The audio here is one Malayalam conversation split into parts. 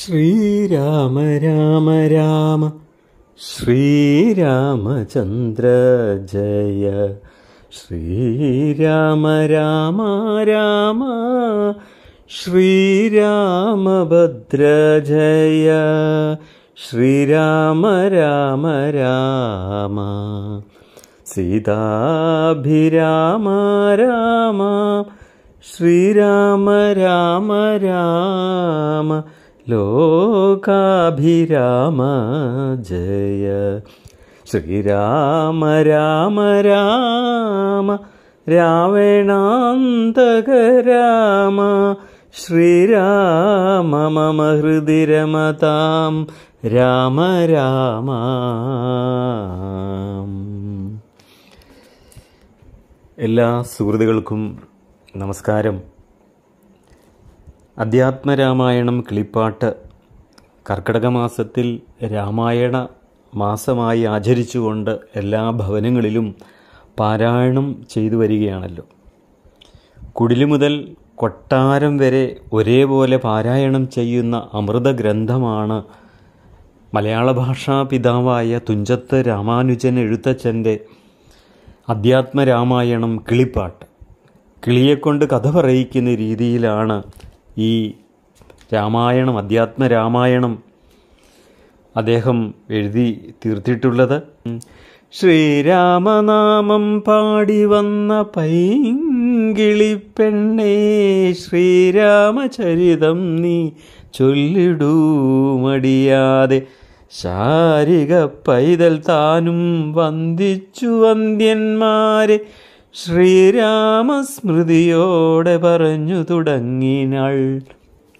ശ്രീരാമ രാമ രാമ ശ്രീരാമചന്ദ്ര ജയ ശ്രീരാമ രാമ രാമ ശ്രീരാമഭദ്ര ജയ ശ്രീരാമ രാമ രാമ സീതാഭിരാമ രാമ ശ്രീരാമ രാമ രാമ ലോകാഭിരാമ ജയ ശ്രീരാമ രാമ രാമ രാവണാന്തക രാമ ശ്രീരാമ മമ ഹൃദിരമതാം രാമ രാമ എല്ലാ സുഹൃത്തുക്കൾക്കും നമസ്കാരം അധ്യാത്മരാമായണം കിളിപ്പാട്ട് കർക്കിടക മാസത്തിൽ രാമായണ മാസമായി ആചരിച്ചുകൊണ്ട് എല്ലാ ഭവനങ്ങളിലും പാരായണം ചെയ്തു വരികയാണല്ലോ കുടിലു മുതൽ കൊട്ടാരം വരെ ഒരേപോലെ പാരായണം ചെയ്യുന്ന അമൃത ഗ്രന്ഥമാണ് മലയാള ഭാഷാ പിതാവായ തുഞ്ചത്ത് രാമാനുജൻ എഴുത്തച്ഛൻ്റെ അധ്യാത്മരാമായണം കിളിപ്പാട്ട് കിളിയെക്കൊണ്ട് കഥ പറയിക്കുന്ന രീതിയിലാണ് ഈ രാമായണം അധ്യാത്മ രാമായണം അദ്ദേഹം എഴുതി തീർത്തിട്ടുള്ളത് ശ്രീരാമനാമം പാടി വന്ന പൈങ്കിളിപ്പെണ്ണേ ശ്രീരാമചരിതം നീ ചൊല്ലിടൂ മടിയാതെ ശാരിക പൈതൽ താനും വന്ദിച്ചു വന്ദ്യന്മാരെ ശ്രീരാമസ്മൃതിയോടെ പറഞ്ഞു തുടങ്ങിനാൾ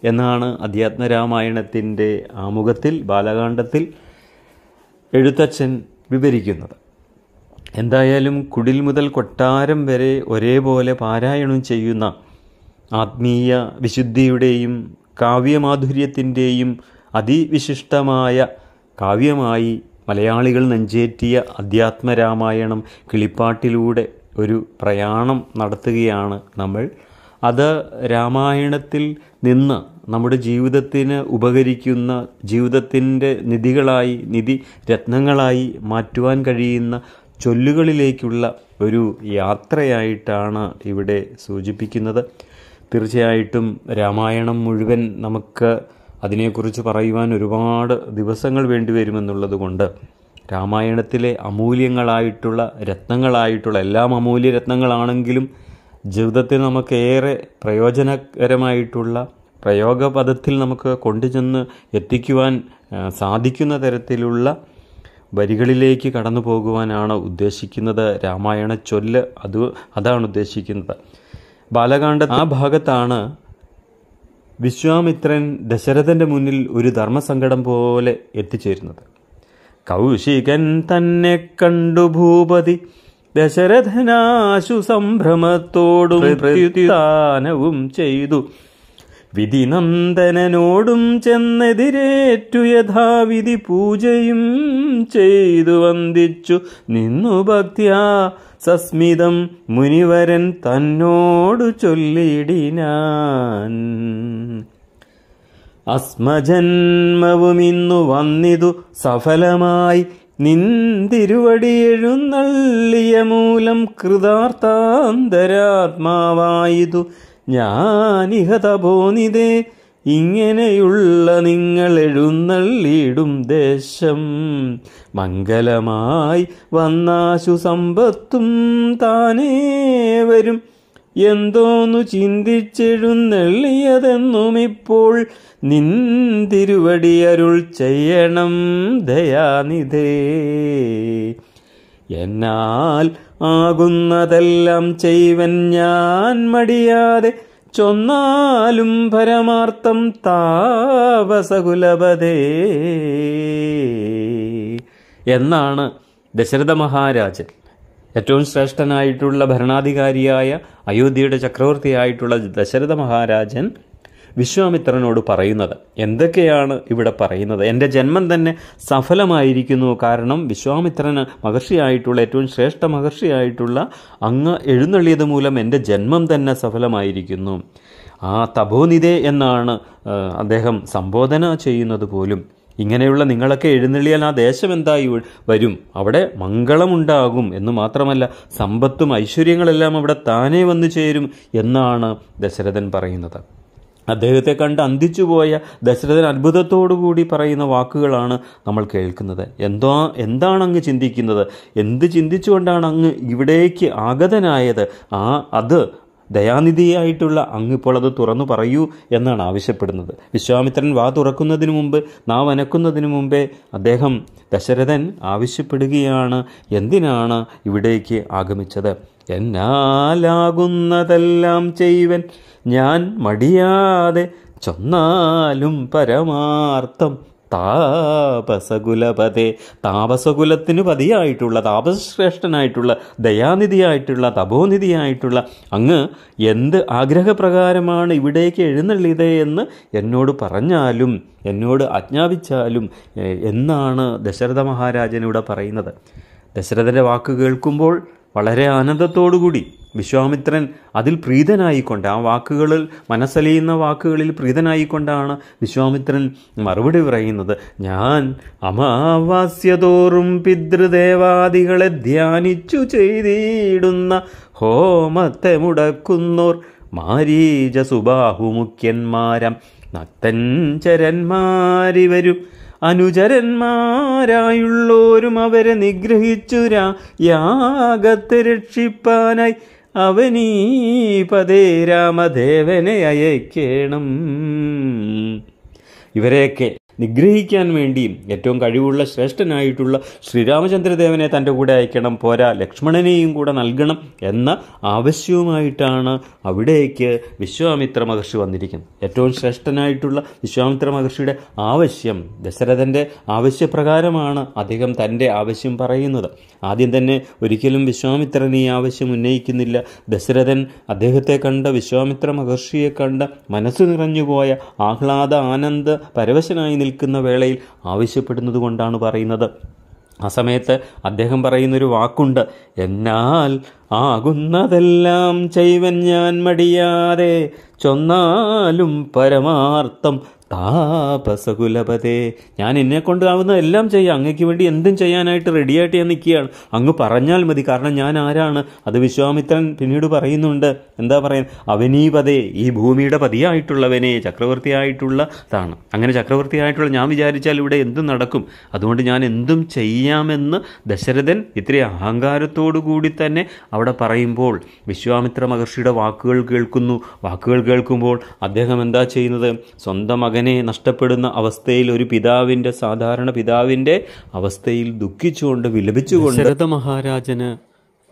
എന്നാണ് അധ്യാത്മരാമായണത്തിൻ്റെ ആമുഖത്തിൽ ബാലകാണ്ഡത്തിൽ എഴുത്തച്ഛൻ വിവരിക്കുന്നത് എന്തായാലും കുടിൽ മുതൽ കൊട്ടാരം വരെ ഒരേപോലെ പാരായണം ചെയ്യുന്ന ആത്മീയ വിശുദ്ധിയുടെയും കാവ്യമാധുര്യത്തിൻ്റെയും അതിവിശിഷ്ടമായ കാവ്യമായി മലയാളികൾ നെഞ്ചേറ്റിയ അധ്യാത്മരാമായണം കിളിപ്പാട്ടിലൂടെ ഒരു പ്രയാണം നടത്തുകയാണ് നമ്മൾ അത് രാമായണത്തിൽ നിന്ന് നമ്മുടെ ജീവിതത്തിന് ഉപകരിക്കുന്ന ജീവിതത്തിൻ്റെ നിധികളായി നിധി രത്നങ്ങളായി മാറ്റുവാൻ കഴിയുന്ന ചൊല്ലുകളിലേക്കുള്ള ഒരു യാത്രയായിട്ടാണ് ഇവിടെ സൂചിപ്പിക്കുന്നത് തീർച്ചയായിട്ടും രാമായണം മുഴുവൻ നമുക്ക് അതിനെക്കുറിച്ച് പറയുവാൻ ഒരുപാട് ദിവസങ്ങൾ വേണ്ടിവരുമെന്നുള്ളത് കൊണ്ട് രാമായണത്തിലെ അമൂല്യങ്ങളായിട്ടുള്ള രത്നങ്ങളായിട്ടുള്ള എല്ലാം അമൂല്യ രത്നങ്ങളാണെങ്കിലും ജീവിതത്തിൽ നമുക്കേറെ പ്രയോജനകരമായിട്ടുള്ള പ്രയോഗപദത്തിൽ നമുക്ക് കൊണ്ടുചെന്ന് എത്തിക്കുവാൻ സാധിക്കുന്ന തരത്തിലുള്ള വരികളിലേക്ക് കടന്നു പോകുവാനാണ് ഉദ്ദേശിക്കുന്നത് രാമായണ ചൊല്ല് അത് അതാണ് ഉദ്ദേശിക്കുന്നത് ബാലകാണ്ഡ ആ ഭാഗത്താണ് വിശ്വാമിത്രൻ ദശരഥൻ്റെ മുന്നിൽ ഒരു ധർമ്മസങ്കടം പോലെ എത്തിച്ചേരുന്നത് കൗശികൻ തന്നെ കണ്ടു ഭൂപതി ദശരഥനാശു സംഭ്രമത്തോടും പ്രത്യുതാനവും ചെയ്തു വിധിനന്ദനോടും ചെന്നെതിരേറ്റു യഥാവിധി പൂജയും ചെയ്തു വന്ദിച്ചു നിന്നു ഭക്തിയാ സസ്മിതം മുനിവരൻ തന്നോടു ചൊല്ലിടിനാൻ ഇന്നു വന്നിതു സഫലമായി നിന്തിരുവടി എഴുന്നള്ളിയ മൂലം കൃതാർത്ഥാന്തരാത്മാവായിതു ഞാനിഹ തപോനിതേ ഇങ്ങനെയുള്ള നിങ്ങൾ എഴുന്നള്ളിയിടും ദേശം മംഗലമായി വന്നാശു സമ്പത്തും താനേ വരും എന്തോന്നു നിൻ നിന്തിരുവടി അരുൾ ചെയ്യണം ദയാനിധേ എന്നാൽ ആകുന്നതെല്ലാം ചെയ്വൻ ഞാൻ മടിയാതെ ചൊന്നാലും പരമാർത്ഥം താപസകുലപതേ എന്നാണ് ദശരഥ മഹാരാജൻ ഏറ്റവും ശ്രേഷ്ഠനായിട്ടുള്ള ഭരണാധികാരിയായ അയോധ്യയുടെ ചക്രവർത്തിയായിട്ടുള്ള ദശരഥ മഹാരാജൻ വിശ്വാമിത്രനോട് പറയുന്നത് എന്തൊക്കെയാണ് ഇവിടെ പറയുന്നത് എൻ്റെ ജന്മം തന്നെ സഫലമായിരിക്കുന്നു കാരണം വിശ്വാമിത്രന് മഹർഷിയായിട്ടുള്ള ഏറ്റവും ശ്രേഷ്ഠ മഹർഷിയായിട്ടുള്ള അങ്ങ് എഴുന്നള്ളിയത് മൂലം എൻ്റെ ജന്മം തന്നെ സഫലമായിരിക്കുന്നു ആ തപോനിതേ എന്നാണ് അദ്ദേഹം സംബോധന ചെയ്യുന്നത് പോലും ഇങ്ങനെയുള്ള നിങ്ങളൊക്കെ എഴുന്നള്ളിയാൽ ആ ദേശം എന്തായി വരും അവിടെ മംഗളമുണ്ടാകും എന്ന് മാത്രമല്ല സമ്പത്തും ഐശ്വര്യങ്ങളെല്ലാം അവിടെ താനേ വന്നു ചേരും എന്നാണ് ദശരഥൻ പറയുന്നത് അദ്ദേഹത്തെ കണ്ട് അന്തിച്ചുപോയ ദശരഥൻ അത്ഭുതത്തോടുകൂടി പറയുന്ന വാക്കുകളാണ് നമ്മൾ കേൾക്കുന്നത് എന്തോ എന്താണ് അങ്ങ് ചിന്തിക്കുന്നത് എന്ത് ചിന്തിച്ചുകൊണ്ടാണ് അങ്ങ് ഇവിടേക്ക് ആഗതനായത് ആ അത് ദയാനിധിയായിട്ടുള്ള അങ്ങിപ്പോൾ അത് തുറന്നു പറയൂ എന്നാണ് ആവശ്യപ്പെടുന്നത് വിശ്വാമിത്രൻ വാ തുറക്കുന്നതിന് മുമ്പ് നാം അനക്കുന്നതിന് മുമ്പേ അദ്ദേഹം ദശരഥൻ ആവശ്യപ്പെടുകയാണ് എന്തിനാണ് ഇവിടേക്ക് ആഗമിച്ചത് എന്നാലാകുന്നതെല്ലാം ചെയ്യുവൻ ഞാൻ മടിയാതെ ചൊന്നാലും പരമാർത്ഥം താപസകുലപതെ താപസകുലത്തിന് പതിയായിട്ടുള്ള താപസശ്രേഷ്ഠനായിട്ടുള്ള ദയാനിധിയായിട്ടുള്ള തപോനിധിയായിട്ടുള്ള അങ്ങ് എന്ത് ആഗ്രഹപ്രകാരമാണ് ഇവിടേക്ക് എഴുന്നള്ളിതേ എന്ന് എന്നോട് പറഞ്ഞാലും എന്നോട് ആജ്ഞാപിച്ചാലും എന്നാണ് ദശരഥ മഹാരാജനിവിടെ പറയുന്നത് ദശരഥൻ്റെ വാക്ക് കേൾക്കുമ്പോൾ വളരെ ആനന്ദത്തോടുകൂടി വിശ്വാമിത്രൻ അതിൽ പ്രീതനായിക്കൊണ്ട് ആ വാക്കുകളിൽ മനസ്സലിയുന്ന വാക്കുകളിൽ പ്രീതനായിക്കൊണ്ടാണ് വിശ്വാമിത്രൻ മറുപടി പറയുന്നത് ഞാൻ അമാവാസ്യതോറും പിതൃദേവാദികളെ ധ്യാനിച്ചു ചെയ്തിടുന്ന ഹോമത്തെ മുടക്കുന്നോർ മാരീച സുബാഹുമുഖ്യന്മാരം വരും അനുചരന്മാരായുള്ളോരും അവരെ നിഗ്രഹിച്ചു യാഗത്തെ രക്ഷിപ്പാനായി അവനീ പതേ രാമദേവനെ അയക്കണം ഇവരെയൊക്കെ നിഗ്രഹിക്കാൻ വേണ്ടിയും ഏറ്റവും കഴിവുള്ള ശ്രേഷ്ഠനായിട്ടുള്ള ശ്രീരാമചന്ദ്രദേവനെ തൻ്റെ കൂടെ അയക്കണം പോരാ ലക്ഷ്മണനെയും കൂടെ നൽകണം എന്ന ആവശ്യവുമായിട്ടാണ് അവിടേക്ക് വിശ്വാമിത്ര മഹർഷി വന്നിരിക്കുന്നത് ഏറ്റവും ശ്രേഷ്ഠനായിട്ടുള്ള വിശ്വാമിത്ര മഹർഷിയുടെ ആവശ്യം ദശരഥൻ്റെ ആവശ്യപ്രകാരമാണ് അദ്ദേഹം തൻ്റെ ആവശ്യം പറയുന്നത് ആദ്യം തന്നെ ഒരിക്കലും വിശ്വാമിത്രൻ ഈ ആവശ്യം ഉന്നയിക്കുന്നില്ല ദശരഥൻ അദ്ദേഹത്തെ കണ്ട വിശ്വാമിത്ര മഹർഷിയെ കണ്ട മനസ്സ് നിറഞ്ഞുപോയ ആഹ്ലാദ ആനന്ദ പരവശനായി നിൽക്കുന്ന വേളയിൽ ആവശ്യപ്പെടുന്നത് കൊണ്ടാണ് പറയുന്നത് ആ സമയത്ത് അദ്ദേഹം പറയുന്നൊരു വാക്കുണ്ട് എന്നാൽ ആകുന്നതെല്ലാം ചെയ്വൻ ഞാൻ മടിയാതെ ചൊന്നാലും പരമാർത്ഥം താപസകുലപതെ ഞാൻ എന്നെ കൊണ്ടാവുന്ന എല്ലാം ചെയ്യാം അങ്ങയ്ക്ക് വേണ്ടി എന്തും ചെയ്യാനായിട്ട് റെഡിയായിട്ട് ഞാൻ നിൽക്കുകയാണ് അങ്ങ് പറഞ്ഞാൽ മതി കാരണം ഞാൻ ആരാണ് അത് വിശ്വാമിത്രൻ പിന്നീട് പറയുന്നുണ്ട് എന്താ പറയുന്നത് അവനീപതെ ഈ ഭൂമിയുടെ പതിയായിട്ടുള്ളവനെ ചക്രവർത്തിയായിട്ടുള്ളതാണ് അങ്ങനെ ചക്രവർത്തിയായിട്ടുള്ള ഞാൻ വിചാരിച്ചാൽ ഇവിടെ എന്തും നടക്കും അതുകൊണ്ട് ഞാൻ എന്തും ചെയ്യാമെന്ന് ദശരഥൻ ഇത്ര അഹങ്കാരത്തോടു കൂടി തന്നെ അവിടെ പറയുമ്പോൾ വിശ്വാമിത്ര മഹർഷിയുടെ വാക്കുകൾ കേൾക്കുന്നു വാക്കുകൾ കേൾക്കുമ്പോൾ അദ്ദേഹം എന്താ ചെയ്യുന്നത് സ്വന്തം മകൻ മകനെ നഷ്ടപ്പെടുന്ന അവസ്ഥയിൽ ഒരു പിതാവിൻ്റെ സാധാരണ പിതാവിൻ്റെ അവസ്ഥയിൽ ദുഃഖിച്ചുകൊണ്ട് വിലപിച്ചുകൊണ്ട് ശരത മഹാരാജന്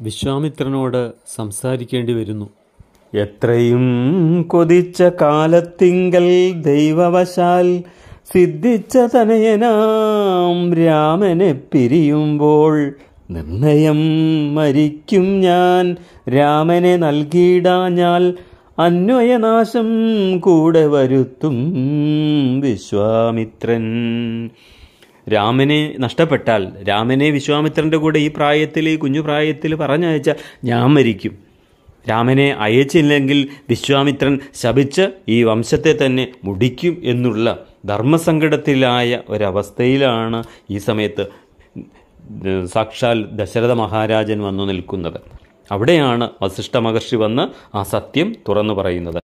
വിശ്വാമിത്രനോട് സംസാരിക്കേണ്ടി വരുന്നു എത്രയും കൊതിച്ച കാലത്തിങ്കൽ ദൈവവശാൽ സിദ്ധിച്ച തനയനാം രാമനെ പിരിയുമ്പോൾ നിർണയം മരിക്കും ഞാൻ രാമനെ നൽകിയിടാഞ്ഞാൽ അന്വയനാശം കൂടെ വരുത്തും വിശ്വാമിത്രൻ രാമനെ നഷ്ടപ്പെട്ടാൽ രാമനെ വിശ്വാമിത്രൻ്റെ കൂടെ ഈ പ്രായത്തിൽ ഈ കുഞ്ഞു പ്രായത്തിൽ പറഞ്ഞയച്ചാൽ ഞാൻ മരിക്കും രാമനെ അയച്ചില്ലെങ്കിൽ വിശ്വാമിത്രൻ ശപിച്ച് ഈ വംശത്തെ തന്നെ മുടിക്കും എന്നുള്ള ധർമ്മസങ്കടത്തിലായ ഒരവസ്ഥയിലാണ് ഈ സമയത്ത് സാക്ഷാൽ ദശരഥ മഹാരാജൻ വന്നു നിൽക്കുന്നത് അവിടെയാണ് വസിഷ്ഠ മഹർഷി വന്ന് ആ സത്യം തുറന്നു പറയുന്നത്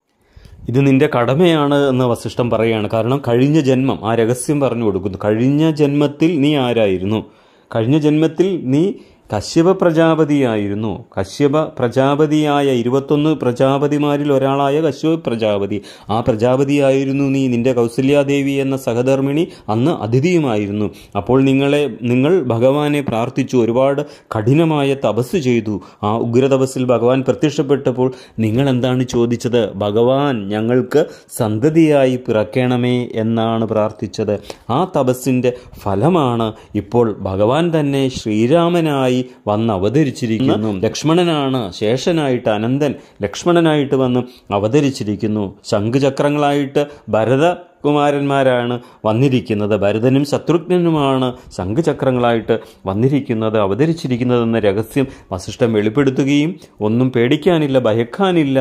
ഇത് നിന്റെ കടമയാണ് എന്ന് വസിഷ്ഠം പറയുകയാണ് കാരണം കഴിഞ്ഞ ജന്മം ആ രഹസ്യം പറഞ്ഞു കൊടുക്കുന്നു കഴിഞ്ഞ ജന്മത്തിൽ നീ ആരായിരുന്നു കഴിഞ്ഞ ജന്മത്തിൽ നീ കശ്യപ പ്രജാപതിയായിരുന്നു കശ്യപ പ്രജാപതിയായ ഇരുപത്തൊന്ന് പ്രജാപതിമാരിൽ ഒരാളായ കശ്യപ പ്രജാപതി ആ പ്രജാപതിയായിരുന്നു നീ നിന്റെ കൗസല്യാദേവി എന്ന സഹധർമ്മിണി അന്ന് അതിഥിയുമായിരുന്നു അപ്പോൾ നിങ്ങളെ നിങ്ങൾ ഭഗവാനെ പ്രാർത്ഥിച്ചു ഒരുപാട് കഠിനമായ തപസ് ചെയ്തു ആ ഉഗ്രതപസ്സിൽ ഭഗവാൻ പ്രത്യക്ഷപ്പെട്ടപ്പോൾ നിങ്ങൾ എന്താണ് ചോദിച്ചത് ഭഗവാൻ ഞങ്ങൾക്ക് സന്തതിയായി പിറക്കണമേ എന്നാണ് പ്രാർത്ഥിച്ചത് ആ തപസ്സിൻ്റെ ഫലമാണ് ഇപ്പോൾ ഭഗവാൻ തന്നെ ശ്രീരാമനായി കൃഷ്ണനായി വന്ന് അവതരിച്ചിരിക്കുന്നു ലക്ഷ്മണനാണ് ശേഷനായിട്ട് അനന്തൻ ലക്ഷ്മണനായിട്ട് വന്ന് അവതരിച്ചിരിക്കുന്നു ശംഖുചക്രങ്ങളായിട്ട് ഭരത കുമാരന്മാരാണ് വന്നിരിക്കുന്നത് ഭരതനും ശത്രുഘ്നനുമാണ് സംഘചക്രങ്ങളായിട്ട് വന്നിരിക്കുന്നത് അവതരിച്ചിരിക്കുന്നതെന്ന രഹസ്യം വസിഷ്ഠം വെളിപ്പെടുത്തുകയും ഒന്നും പേടിക്കാനില്ല ഭയക്കാനില്ല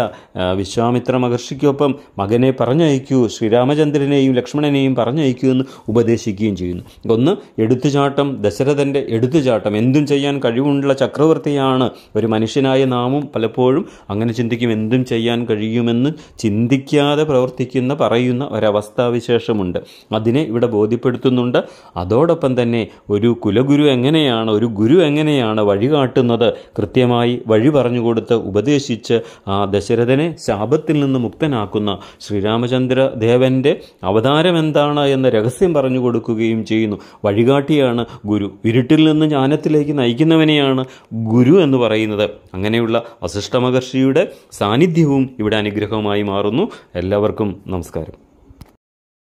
വിശ്വാമിത്ര മഹർഷിക്കൊപ്പം മകനെ പറഞ്ഞയക്കൂ ശ്രീരാമചന്ദ്രനെയും ലക്ഷ്മണനെയും പറഞ്ഞയക്കൂ എന്ന് ഉപദേശിക്കുകയും ചെയ്യുന്നു ഒന്ന് എടുത്തുചാട്ടം ദശരഥൻ്റെ എടുത്തുചാട്ടം എന്തും ചെയ്യാൻ കഴിവുള്ള ചക്രവർത്തിയാണ് ഒരു മനുഷ്യനായ നാമും പലപ്പോഴും അങ്ങനെ ചിന്തിക്കും എന്തും ചെയ്യാൻ കഴിയുമെന്ന് ചിന്തിക്കാതെ പ്രവർത്തിക്കുന്ന പറയുന്ന ഒരവസ്ഥ വിശേഷമുണ്ട് അതിനെ ഇവിടെ ബോധ്യപ്പെടുത്തുന്നുണ്ട് അതോടൊപ്പം തന്നെ ഒരു കുലഗുരു എങ്ങനെയാണ് ഒരു ഗുരു എങ്ങനെയാണ് വഴി കാട്ടുന്നത് കൃത്യമായി വഴി പറഞ്ഞു ഉപദേശിച്ച് ആ ദശരഥനെ ശാപത്തിൽ നിന്ന് മുക്തനാക്കുന്ന ശ്രീരാമചന്ദ്ര ദേവൻ്റെ അവതാരം എന്താണ് എന്ന രഹസ്യം പറഞ്ഞു കൊടുക്കുകയും ചെയ്യുന്നു വഴികാട്ടിയാണ് ഗുരു ഇരുട്ടിൽ നിന്ന് ജ്ഞാനത്തിലേക്ക് നയിക്കുന്നവനെയാണ് ഗുരു എന്ന് പറയുന്നത് അങ്ങനെയുള്ള വസിഷ്ഠ മഹർഷിയുടെ സാന്നിധ്യവും ഇവിടെ അനുഗ്രഹമായി മാറുന്നു എല്ലാവർക്കും നമസ്കാരം